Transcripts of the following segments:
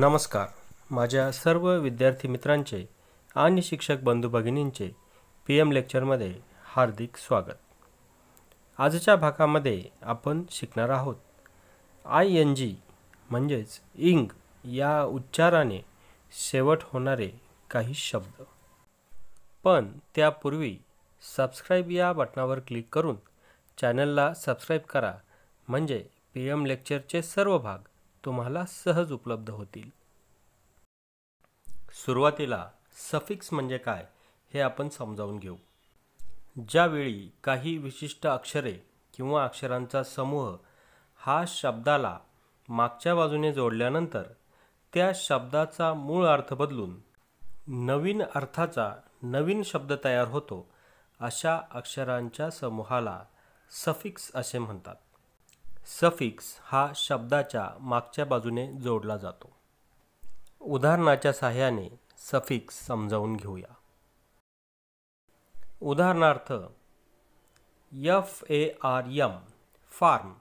नमस्कार माझ्या सर्व विद्यार्थी मित्रांचे आणि शिक्षक बंधू भगिनींचे पी एम लेक्चरमध्ये हार्दिक स्वागत आजच्या भागामध्ये आपण शिकणार आहोत आय एन जी म्हणजेच इंग या उच्चाराने शेवट होणारे काही शब्द पण त्यापूर्वी सबस्क्राईब या बटणावर क्लिक करून चॅनलला सबस्क्राईब करा म्हणजे पी एम लेक्चरचे सर्व भाग तुम्हाला सहज उपलब्ध होतील सुरुवातीला सफिक्स म्हणजे काय हे आपण समजावून घेऊ ज्यावेळी काही विशिष्ट अक्षरे किंवा अक्षरांचा समूह हा शब्दाला मागच्या बाजूने जोडल्यानंतर त्या शब्दाचा मूळ अर्थ बदलून नवीन अर्थाचा नवीन शब्द तयार होतो अशा अक्षरांच्या समूहाला सफिक्स असे म्हणतात सफिक्स हा शब्दाच्या मागच्या बाजूने जोडला जातो उदाहरणाच्या सहाय्याने सफिक्स समजावून घेऊया उदाहरणार्थ F A R M farm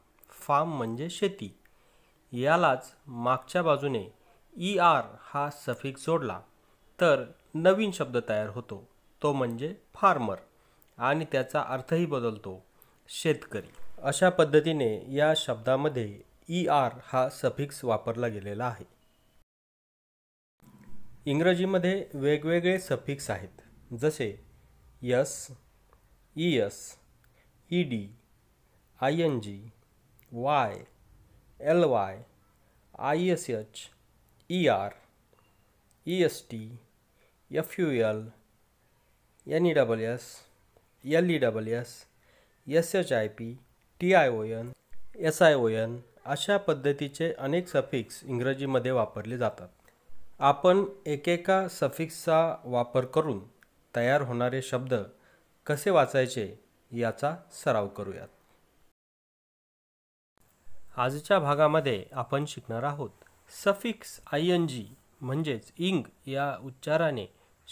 farm म्हणजे शेती यालाच मागच्या बाजूने ई आर हा सफिक्स जोडला तर नवीन शब्द तयार होतो तो म्हणजे फार्मर आणि त्याचा अर्थही बदलतो शेतकरी अशा पद्धतीने या शब्दामध्ये ई e आर हा सफिक्स वापरला गेलेला आहे इंग्रजीमध्ये वेगवेगळे सफिक्स आहेत जसे S E S E D I N G Y L Y I S H E R E S T F U L N E double S L E double S S H I P T I O N S I O N अशा पद्धतीचे अनेक suffix इंग्रजीमध्ये वापरले जातात आपण एकेका सफिक्सचा वापर करून तयार होणारे शब्द कसे वाचायचे याचा सराव करूयात आजच्या भागामध्ये आपण शिकणार आहोत सफिक्स आय एन जी म्हणजेच इंग या उच्चाराने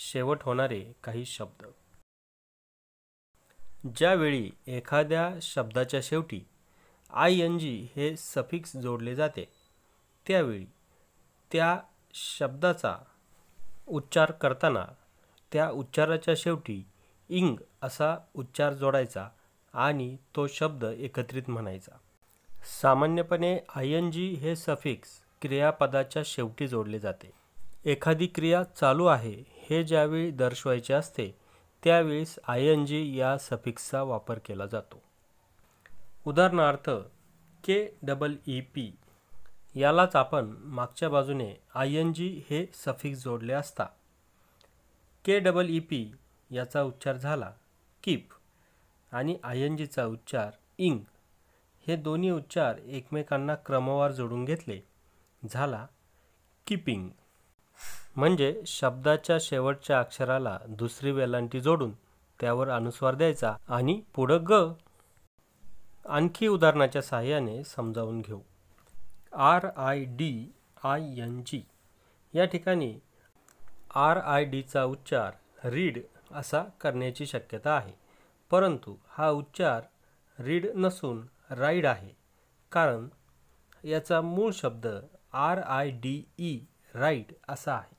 शेवट होणारे काही शब्द ज्यावेळी एखाद्या शब्दाच्या शेवटी आय एन जी हे सफिक्स जोडले जाते त्यावेळी त्या शब्दाचा उच्चार करताना त्या उच्चाराच्या शेवटी इंग असा उच्चार जोडायचा आणि तो शब्द एकत्रित म्हणायचा सामान्यपणे आय एन जी हे सफिक्स क्रियापदाच्या शेवटी जोडले जाते एखादी क्रिया चालू आहे हे ज्यावेळी दर्शवायचे असते त्यावेळेस आय एन जी या सफिक्सचा वापर केला जातो उदाहरणार्थ के डबल ई पी यालाच आपण मागच्या बाजूने आय एन जी हे सफिक्स जोडले असता के डबल ई पी याचा उच्चार झाला कीप आणि आय एन जीचा उच्चार इंग हे दोन्ही उच्चार एकमेकांना क्रमवार जोडून घेतले झाला किपिंग म्हणजे शब्दाच्या शेवटच्या अक्षराला दुसरी वेलांटी जोडून त्यावर अनुस्वार द्यायचा आणि पुढं ग आणखी उदाहरणाच्या सहाय्याने समजावून घेऊ R I D I N G या ठिकाणी आर आय डीचा उच्चार रीड असा करण्याची शक्यता आहे परंतु हा उच्चार रीड नसून राईड आहे कारण याचा मूळ शब्द R I D E ride असा आहे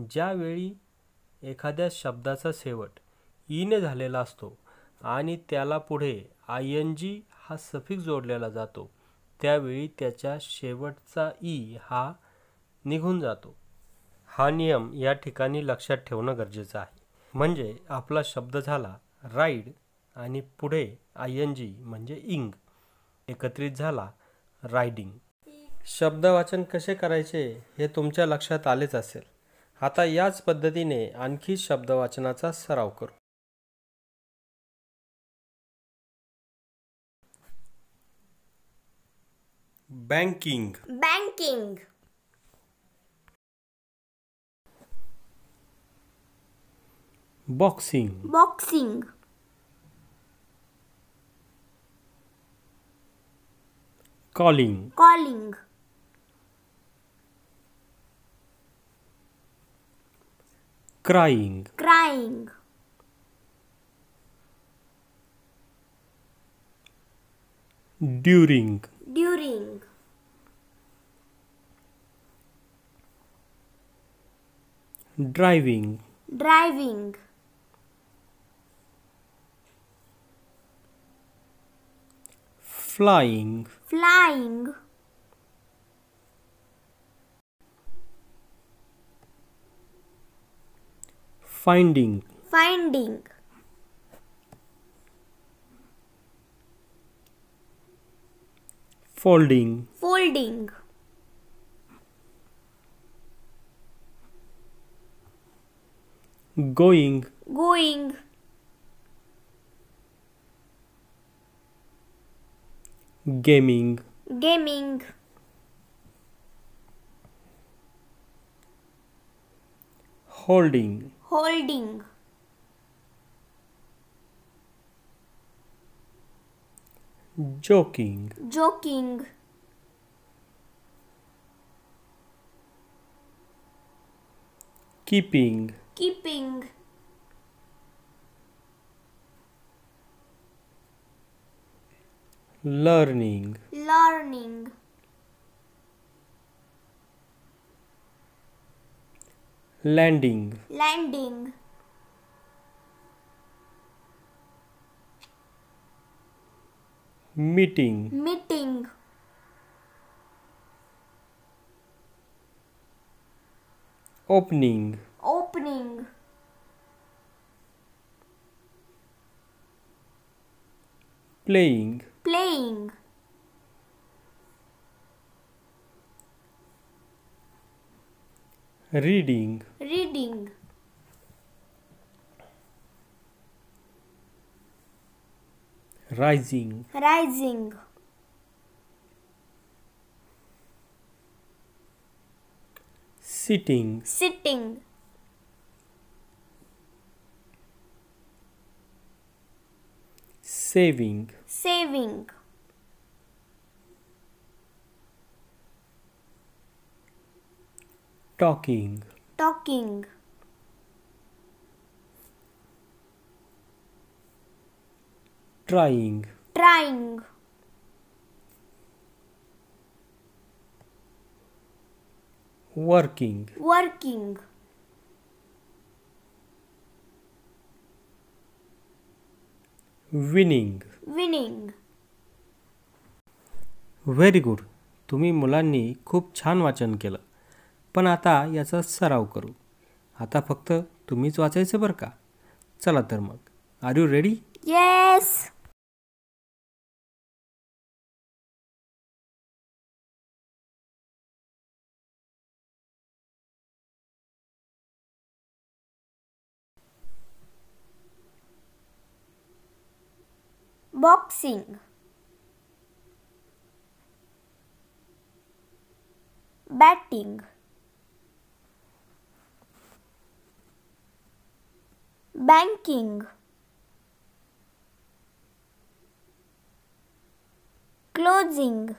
ज्यावेळी एखाद्या शब्दाचा शेवट ईने झालेला असतो आणि त्याला पुढे आय एन जी हा सफिक जोडलेला जातो त्यावेळी त्याच्या शेवटचा ई हा निघून जातो हा नियम या ठिकाणी लक्षात ठेवणं गरजेचं आहे म्हणजे आपला शब्द झाला राईड आणि पुढे आय एन जी म्हणजे इंग एकत्रित झाला रायडिंग शब्दवाचन कसे करायचे हे तुमच्या लक्षात आलेच असेल आता याच पद्धतीने आणखी शब्द वाचनाचा सराव करू banking banking boxing boxing calling calling Crying. Crying. During. During. Driving. Driving. Flying. Flying. Finding. Finding. Folding. Folding. Going. Going. Gaming. Gaming. holding holding joking joking keeping keeping learning learning landing landing meeting meeting opening opening playing playing Reading. Reading. Rising. Rising. Sitting. Sitting. Saving. Saving. talking talking trying trying working working winning winning very good तुम्ही मुलांनी खूप छान वाचन केलं पण आता याचा सराव करू आता फक्त तुम्हीच वाचायचं बरं का चला तर मग are you ready yes boxing batting banking closing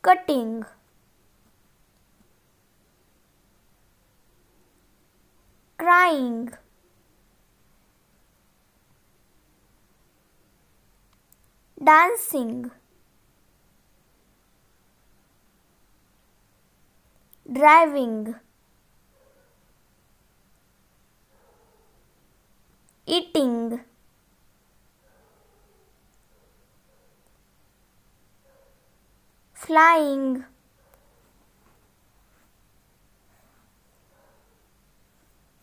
cutting crying dancing driving, eating, flying,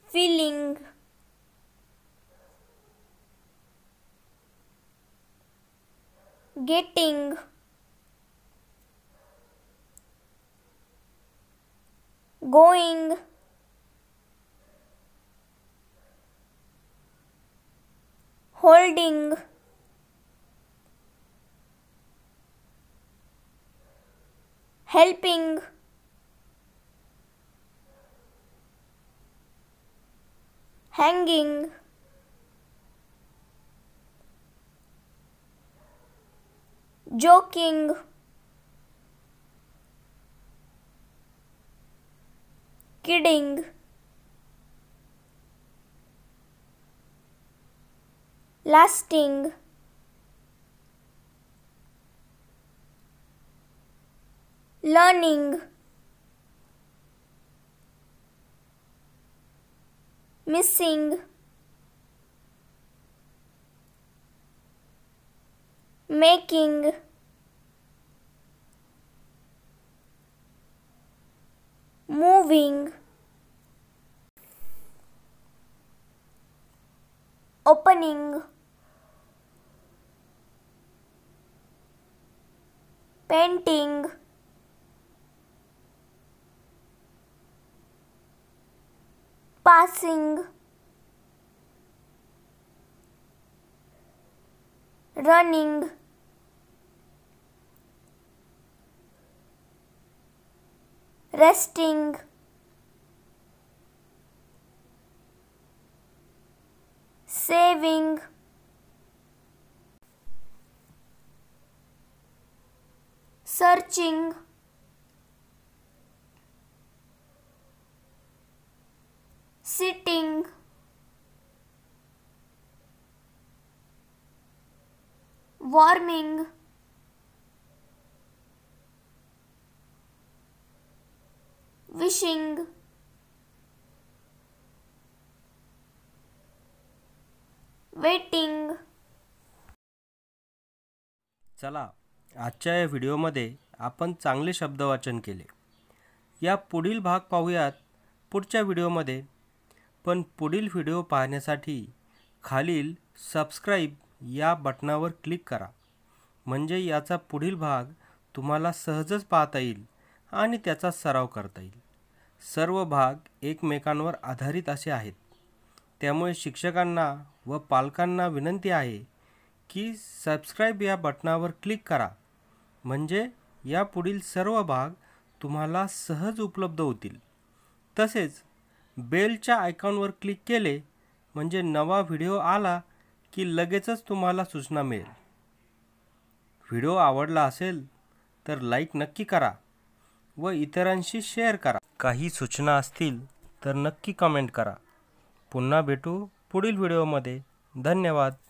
feeling. getting going. Holding. Helping. Hanging. Joking. kidding. Lasting. Learning. Missing. Making. moving. Opening. Painting. Passing. Running. resting. Saving. Searching. Sitting. Warming. wishing waiting चला आजच्या या व्हिडिओमध्ये आपण चांगले वाचन केले या पुढील भाग पाहूयात पुढच्या व्हिडिओमध्ये पण पुढील व्हिडिओ पाहण्यासाठी खालील सबस्क्राईब या बटणावर क्लिक करा म्हणजे याचा पुढील भाग तुम्हाला सहजच पाहता येईल आणि त्याचा सराव करता येईल सर्व भाग एकमेकांवर आधारित असे आहेत त्यामुळे शिक्षकांना व पालकांना विनंती आहे की सबस्क्राईब या बटणावर क्लिक करा म्हणजे यापुढील सर्व भाग तुम्हाला सहज उपलब्ध होतील तसेच बेलच्या आयकॉनवर क्लिक केले म्हणजे नवा व्हिडिओ आला की लगेचच तुम्हाला सूचना मिळेल व्हिडिओ आवडला असेल तर लाईक नक्की करा व इतरांशी शेअर करा काही सूचना असतील तर नक्की कमेंट करा पुन्हा भेटू पुढील व्हिडिओमध्ये धन्यवाद